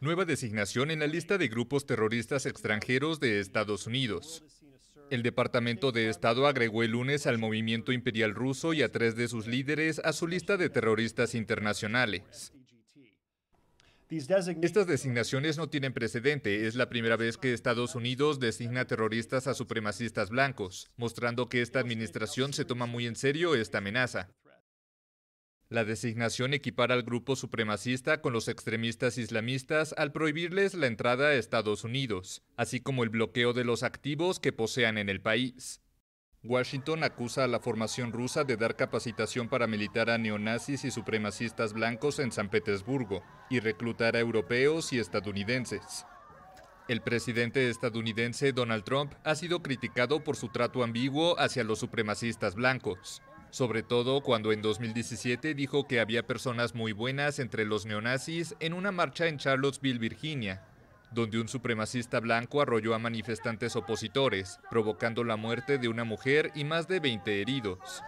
Nueva designación en la lista de grupos terroristas extranjeros de Estados Unidos. El Departamento de Estado agregó el lunes al movimiento imperial ruso y a tres de sus líderes a su lista de terroristas internacionales. Estas designaciones no tienen precedente. Es la primera vez que Estados Unidos designa terroristas a supremacistas blancos, mostrando que esta administración se toma muy en serio esta amenaza. La designación equipara al grupo supremacista con los extremistas islamistas al prohibirles la entrada a Estados Unidos, así como el bloqueo de los activos que posean en el país. Washington acusa a la formación rusa de dar capacitación paramilitar a neonazis y supremacistas blancos en San Petersburgo y reclutar a europeos y estadounidenses. El presidente estadounidense Donald Trump ha sido criticado por su trato ambiguo hacia los supremacistas blancos sobre todo cuando en 2017 dijo que había personas muy buenas entre los neonazis en una marcha en Charlottesville, Virginia, donde un supremacista blanco arrolló a manifestantes opositores, provocando la muerte de una mujer y más de 20 heridos.